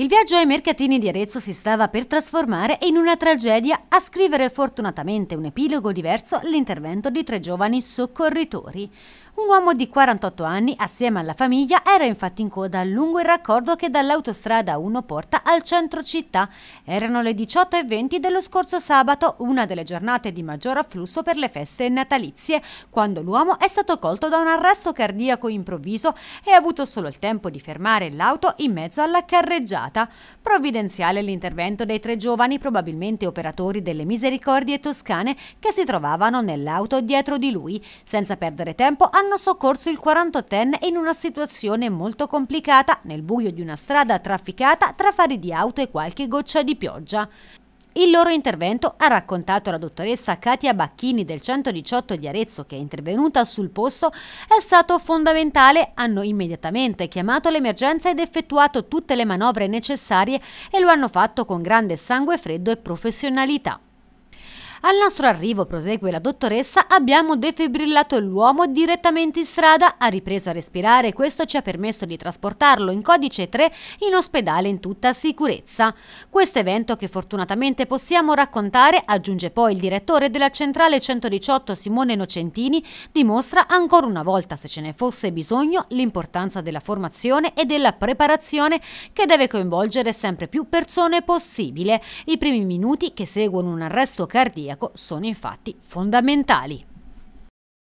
Il viaggio ai mercatini di Arezzo si stava per trasformare in una tragedia a scrivere fortunatamente un epilogo diverso l'intervento di tre giovani soccorritori. Un uomo di 48 anni assieme alla famiglia era infatti in coda lungo il raccordo che dall'autostrada 1 porta al centro città. Erano le 18.20 dello scorso sabato, una delle giornate di maggior afflusso per le feste natalizie, quando l'uomo è stato colto da un arresto cardiaco improvviso e ha avuto solo il tempo di fermare l'auto in mezzo alla carreggiata serata, provvidenziale l'intervento dei tre giovani, probabilmente operatori delle misericordie toscane, che si trovavano nell'auto dietro di lui. Senza perdere tempo hanno soccorso il 48enne in una situazione molto complicata, nel buio di una strada trafficata tra fari di auto e qualche goccia di pioggia. Il loro intervento ha raccontato la dottoressa Katia Bacchini del 118 di Arezzo che è intervenuta sul posto è stato fondamentale, hanno immediatamente chiamato l'emergenza ed effettuato tutte le manovre necessarie e lo hanno fatto con grande sangue freddo e professionalità. Al nostro arrivo, prosegue la dottoressa, abbiamo defibrillato l'uomo direttamente in strada, ha ripreso a respirare e questo ci ha permesso di trasportarlo in codice 3 in ospedale in tutta sicurezza. Questo evento che fortunatamente possiamo raccontare, aggiunge poi il direttore della centrale 118 Simone Nocentini, dimostra ancora una volta, se ce ne fosse bisogno, l'importanza della formazione e della preparazione che deve coinvolgere sempre più persone possibile. I primi minuti che seguono un arresto cardiaco cardiaco sono infatti fondamentali.